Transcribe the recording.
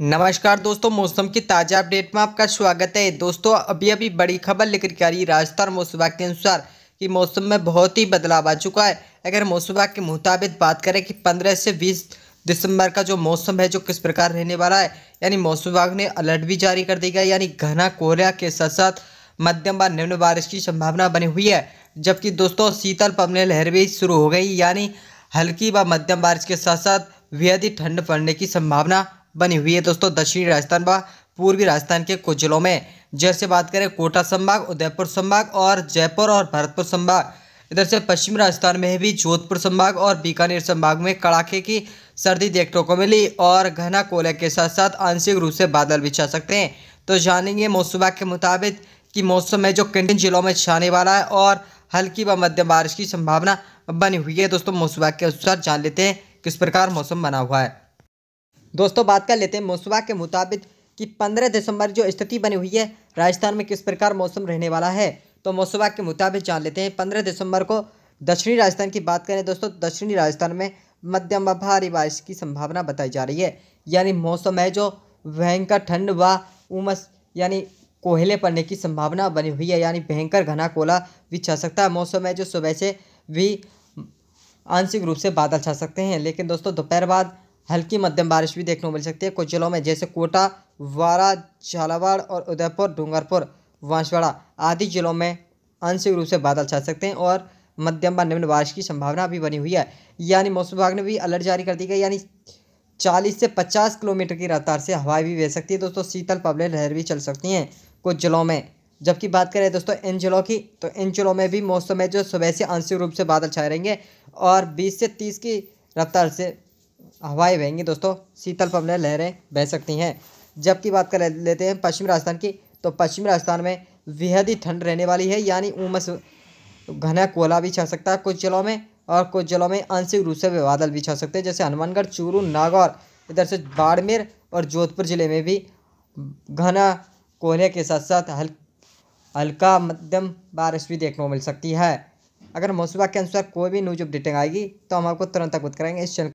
नमस्कार दोस्तों मौसम की ताज़ा अपडेट में आपका स्वागत है दोस्तों अभी अभी बड़ी खबर लेकर के आ रही राजस्थान मौसम विभाग के अनुसार कि मौसम में बहुत ही बदलाव आ चुका है अगर मौसम विभाग के मुताबिक बात करें कि 15 से 20 दिसंबर का जो मौसम है जो किस प्रकार रहने वाला है यानी मौसम विभाग ने अलर्ट भी जारी कर दिया यानी घना कोहरा के साथ साथ मध्यम व निम्न बारिश की संभावना बनी हुई है जबकि दोस्तों शीतल पवने लहर भी शुरू हो गई यानी हल्की व मध्यम बारिश के साथ साथ बेहद ही ठंड पड़ने की संभावना बनी हुई है दोस्तों दक्षिणी राजस्थान व पूर्वी राजस्थान के कुछ जिलों में जैसे बात करें कोटा संभाग उदयपुर संभाग और जयपुर और भरतपुर संभाग इधर से पश्चिम राजस्थान में भी जोधपुर संभाग और बीकानेर संभाग में कड़ाके की सर्दी देखने को मिली और घना कोले के साथ साथ आंशिक रूप से बादल भी छा सकते हैं तो जानेंगे मौसम विभाग के मुताबिक कि मौसम है जो किन किन जिलों में छाने वाला है और हल्की व मध्यम बारिश की संभावना बनी हुई है दोस्तों मौसम विभाग के अनुसार जान लेते हैं किस प्रकार मौसम बना हुआ है दोस्तों बात कर लेते हैं मौसमा के मुताबिक कि 15 दिसंबर जो स्थिति बनी हुई है राजस्थान में किस प्रकार मौसम रहने वाला है तो मौसम के मुताबिक जान लेते हैं 15 दिसंबर को दक्षिणी राजस्थान की बात करें दोस्तों दक्षिणी राजस्थान में मध्यम व भारी बारिश की संभावना बताई जा रही है यानी मौसम है जो भयंकर ठंड व उमस यानी कोहले पड़ने की संभावना बनी हुई है यानी भयंकर घना कोला भी छा सकता है मौसम है जो सुबह से भी आंशिक रूप से बादल छा सकते हैं लेकिन दोस्तों दोपहर बाद हल्की मध्यम बारिश भी देखने को मिल सकती है कुछ जिलों में जैसे कोटा वारा झालावाड़ और उदयपुर डूंगरपुर बांसवाड़ा आदि जिलों में आंशिक रूप से बादल छा सकते हैं और मध्यम व निम्न बारिश की संभावना भी बनी हुई है यानी मौसम विभाग ने भी अलर्ट जारी कर दी गई यानी चालीस से पचास किलोमीटर की रफ्तार से हवाएं भी बह सकती है दोस्तों शीतल पवले लहर भी चल सकती हैं कुछ जिलों में जबकि बात करें दोस्तों इन जिलों की तो इन जिलों में भी मौसम में जो सुबह से आंशिक रूप से बादल छाए रहेंगे और बीस से तीस की रफ्तार से हवाएं हाँ, बहेंगी दोस्तों शीतल पवन लहरें बह सकती हैं जबकि बात कर लेते हैं पश्चिम राजस्थान की तो पश्चिम राजस्थान में बेहद ही ठंड रहने वाली है यानी उमस घना कोहला भी छा सकता है कुछ जिलों में और कुछ जिलों में आंशिक रूप से बादल भी छा सकते हैं जैसे हनुमानगढ़ चूरू नागौर इधर से बाड़मेर और जोधपुर ज़िले में भी घना कोहरे के साथ साथ हल हल्का मध्यम बारिश भी देखने को मिल सकती है अगर मौसम के अनुसार कोई भी न्यूज अपडेटिंग आएगी तो हम आपको तुरंत तक कराएंगे इस चैनल